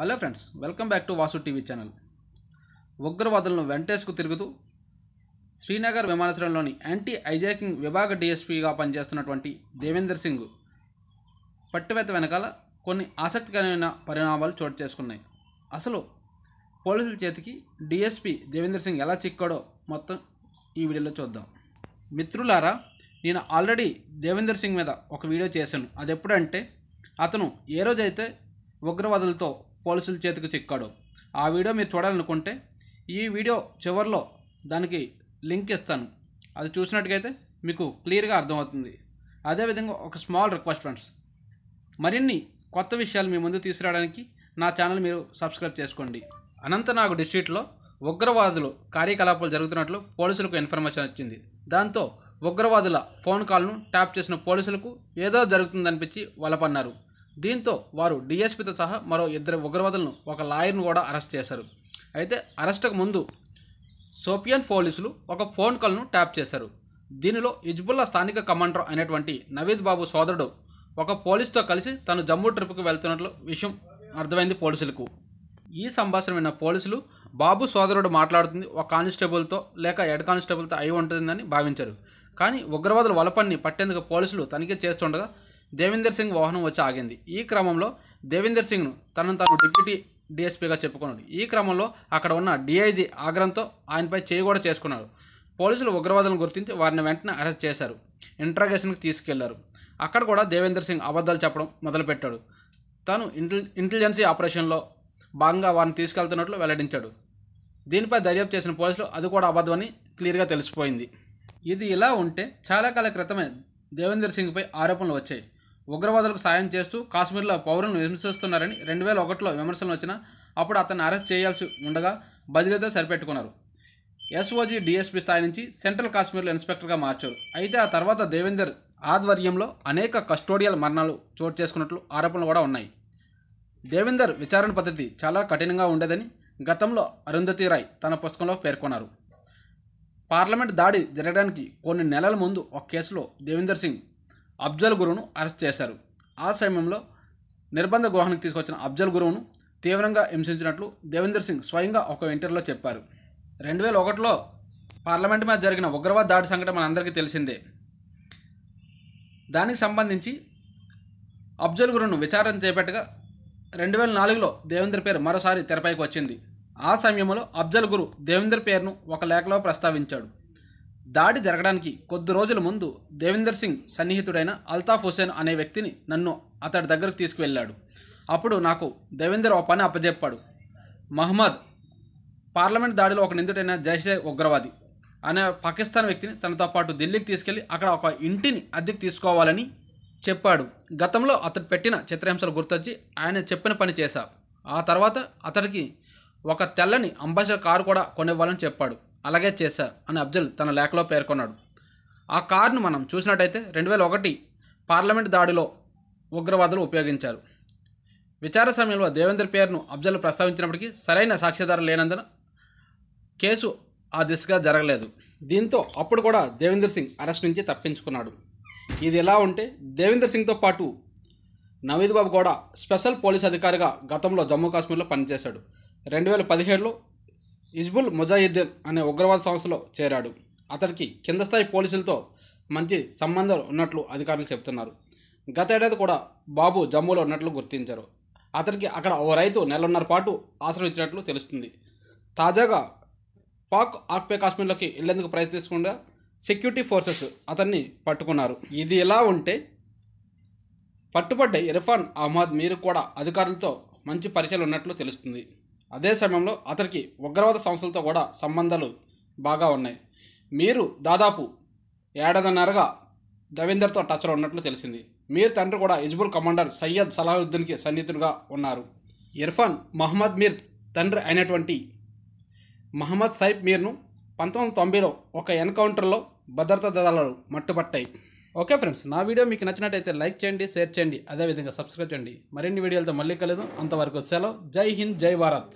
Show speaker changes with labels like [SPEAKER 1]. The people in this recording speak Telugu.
[SPEAKER 1] hello friends welcome back to Vasu TV channel ఉగ్రవాదులను వెంటేసుకు తిరుగుతూ శ్రీనగర్ విమానాశ్రయంలోని యాంటీ ఐజాకింగ్ విభాగ డిఎస్పీగా పనిచేస్తున్నటువంటి దేవేందర్ సింగ్ పట్టువేత వెనకాల కొన్ని ఆసక్తికరమైన పరిణామాలు చోటు చేసుకున్నాయి అసలు పోలీసుల చేతికి డిఎస్పీ దేవేందర్ సింగ్ ఎలా చిక్కాడో మొత్తం ఈ వీడియోలో చూద్దాం మిత్రులారా నేను ఆల్రెడీ దేవేందర్ సింగ్ మీద ఒక వీడియో చేశాను అది ఎప్పుడంటే అతను ఏ రోజైతే ఉగ్రవాదులతో పోలీసుల చేతికి చిక్కాడు ఆ వీడియో మీరు చూడాలనుకుంటే ఈ వీడియో చివరిలో దానికి లింక్ ఇస్తాను అది చూసినట్టుగైతే మీకు క్లియర్గా అర్థమవుతుంది అదేవిధంగా ఒక స్మాల్ రిక్వెస్ట్ ఫ్రెండ్స్ మరిన్ని కొత్త విషయాలు మీ ముందు తీసుకురావడానికి నా ఛానల్ మీరు సబ్స్క్రైబ్ చేసుకోండి అనంతనాగ్ డిస్ట్రిక్ట్లో ఉగ్రవాదులు కార్యకలాపాలు జరుగుతున్నట్లు పోలీసులకు ఇన్ఫర్మేషన్ వచ్చింది దాంతో ఉగ్రవాదుల ఫోన్ కాల్ను ట్యాప్ చేసిన పోలీసులకు ఏదో జరుగుతుందనిపించి వలపన్నారు దీంతో వారు డీఎస్పీతో సహా మరో ఇద్దరు ఉగ్రవాదులను ఒక లాయర్ను కూడా అరెస్ట్ చేశారు అయితే అరెస్టుకు ముందు సోపియన్ పోలీసులు ఒక ఫోన్ కాల్ను ట్యాప్ చేశారు దీనిలో హిజ్బుల్లా స్థానిక కమాండర్ అయినటువంటి నవీద్ బాబు సోదరుడు ఒక పోలీసుతో కలిసి తను జమ్మూ ట్రిప్కి వెళ్తున్నట్లు విషయం అర్థమైంది పోలీసులకు ఈ సంభాషణ విన్న పోలీసులు బాబు సోదరుడు మాట్లాడుతుంది ఒక కానిస్టేబుల్తో లేక హెడ్ కానిస్టేబుల్తో అయి ఉంటుందని భావించారు కానీ ఉగ్రవాదుల వలపన్ని పట్టేందుకు పోలీసులు తనిఖీ చేస్తుండగా దేవేందర్ సింగ్ వాహనం వచ్చి ఆగింది ఈ క్రమంలో దేవేందర్ సింగ్ను తనను తాను డిప్యూటీ డిఎస్పీగా చెప్పుకున్నాడు ఈ క్రమంలో అక్కడ ఉన్న డిఐజీ ఆగ్రహంతో ఆయనపై చేయి కూడా చేసుకున్నారు పోలీసులు ఉగ్రవాదులను గుర్తించి వారిని వెంటనే అరెస్ట్ చేశారు ఇంట్రాగేషన్కి తీసుకెళ్లారు అక్కడ కూడా దేవేందర్ సింగ్ అబద్ధాలు చెప్పడం మొదలుపెట్టాడు తను ఇంటెలి ఇంటెలిజెన్సీ ఆపరేషన్లో భాగంగా వారిని తీసుకెళ్తున్నట్లు వెల్లడించాడు దీనిపై దర్యాప్తు చేసిన పోలీసులు అది కూడా అబద్ధమని క్లియర్గా తెలిసిపోయింది ఇది ఇలా ఉంటే చాలా కాల క్రితమే దేవేందర్ సింగ్పై ఆరోపణలు వచ్చాయి ఉగ్రవాదులకు సాయం చేస్తూ కాశ్మీర్లో పౌరులను హింసిస్తున్నారని రెండు వేల ఒకటిలో విమర్శలు వచ్చిన అప్పుడు అతన్ని అరెస్ట్ చేయాల్సి ఉండగా బదిలీతో సరిపెట్టుకున్నారు ఎస్ఓజీ డిఎస్పీ స్థాయి నుంచి సెంట్రల్ కాశ్మీర్లో ఇన్స్పెక్టర్గా మార్చారు అయితే ఆ తర్వాత దేవేందర్ ఆధ్వర్యంలో అనేక కస్టోడియల్ మరణాలు చోటు చేసుకున్నట్లు ఆరోపణలు కూడా ఉన్నాయి దేవేందర్ విచారణ పద్ధతి చాలా కఠినంగా ఉండేదని గతంలో అరుంధతి రాయ్ తన పుస్తకంలో పేర్కొన్నారు పార్లమెంట్ దాడి జరగడానికి కొన్ని నెలల ముందు ఒక కేసులో దేవేందర్ సింగ్ అబ్జల్ గురువును అరెస్ట్ చేశారు ఆ సమయంలో నిర్బంధ గృహానికి తీసుకొచ్చిన అబ్జల్ గురువును తీవ్రంగా హింసించినట్లు దేవేందర్ సింగ్ స్వయంగా ఒక ఇంటర్లో చెప్పారు రెండు వేల ఒకటిలో పార్లమెంట్ మీద జరిగిన ఉగ్రవాద దాడి సంఘటన మనందరికీ తెలిసిందే దానికి సంబంధించి అబ్జల్ గురువును విచారణ చేపట్టగా రెండు వేల నాలుగులో దేవేంద్ర పేరు మరోసారి తెరపైకి వచ్చింది ఆ సమయంలో అబ్జల్ గురు దేవేంద్ర పేరును ఒక లేఖలో ప్రస్తావించాడు దాడి జరగడానికి కొద్ది రోజుల ముందు దేవేందర్ సింగ్ సన్నిహితుడైన అల్తాఫ్ హుసేన్ అనే వ్యక్తిని నన్ను అతడి దగ్గరకు తీసుకువెళ్ళాడు అప్పుడు నాకు దేవేందర్ ఓ పని అప్పజెప్పాడు మహమ్మద్ పార్లమెంట్ దాడిలో ఒక నిందుడైన జైషే ఉగ్రవాది అనే పాకిస్తాన్ వ్యక్తిని తనతో పాటు ఢిల్లీకి తీసుకెళ్ళి అక్కడ ఒక ఇంటిని అద్దెకు తీసుకోవాలని చెప్పాడు గతంలో అతడు పెట్టిన చిత్రహింసలు గుర్తొచ్చి ఆయన చెప్పిన పని చేశా ఆ తర్వాత అతడికి ఒక తెల్లని అంబాసిడర్ కారు కూడా కొనివ్వాలని చెప్పాడు అలాగే చేశా అని అబ్దుల్ తన లేఖలో పేర్కొన్నాడు ఆ కార్ను మనం చూసినట్టయితే రెండు వేల ఒకటి పార్లమెంట్ దాడిలో ఉగ్రవాదులు ఉపయోగించారు విచార సమయంలో దేవేంద్ర పేరును అబ్జల్ ప్రస్తావించినప్పటికీ సరైన సాక్ష్యాధారం లేనందున కేసు ఆ దిశగా జరగలేదు దీంతో అప్పుడు కూడా దేవేంద్ర సింగ్ అరెస్ట్ నుంచి తప్పించుకున్నాడు ఇది ఎలా ఉంటే దేవేంద్ర సింగ్తో పాటు నవీద్ బాబు కూడా స్పెషల్ పోలీస్ అధికారిగా గతంలో జమ్మూ కాశ్మీర్లో పనిచేశాడు రెండు వేల పదిహేడులో హిజ్బుల్ ముజాహిద్దీన్ అనే ఉగ్రవాద సంస్థలో చేరాడు అతడికి కింద స్థాయి పోలీసులతో మంచి సంబంధాలు ఉన్నట్లు అధికారులు చెబుతున్నారు గత ఏడాది కూడా బాబు జమ్మూలో ఉన్నట్లు గుర్తించారు అతనికి అక్కడ ఓ రైతు నెలన్నర పాటు ఆశ్రయం ఇచ్చినట్లు తెలుస్తుంది తాజాగా పాక్ ఆక్పే కాశ్మీర్లోకి వెళ్లేందుకు ప్రయత్నించకుండా సెక్యూరిటీ ఫోర్సెస్ అతన్ని పట్టుకున్నారు ఇది ఎలా ఉంటే పట్టుబడ్డ ఇర్ఫాన్ అహ్మద్ మీరు కూడా అధికారులతో మంచి పరిచయం ఉన్నట్లు తెలుస్తుంది అదే సమయంలో అతనికి ఉగ్రవాద సంస్థలతో కూడా సంబంధాలు బాగా ఉన్నాయి మీరు దాదాపు ఏడాదిన్నరగా దవీందర్తో టచ్లో ఉన్నట్లు తెలిసింది మీర్ తండ్రి కూడా యజ్బుల్ కమాండర్ సయ్యద్ సలాహుద్దీన్కి సన్నిహితుడుగా ఉన్నారు ఇర్ఫాన్ మహమ్మద్ మీర్ తండ్రి అయినటువంటి మహమ్మద్ సైబ్ మీర్ను పంతొమ్మిది వందల తొంభైలో ఒక ఎన్కౌంటర్లో భద్రతా దళాలు మట్టుబట్టాయి ఓకే ఫ్రెండ్స్ నా వీడియో మీకు నచ్చినట్టయితే లైక్ చేయండి షేర్ చేయండి అదేవిధంగా సబ్స్క్రైబ్ చేయండి మరిన్ని వీడియోలతో మళ్ళీ కలదు అంతవరకు సెలవు జై హింద్ జై భారత్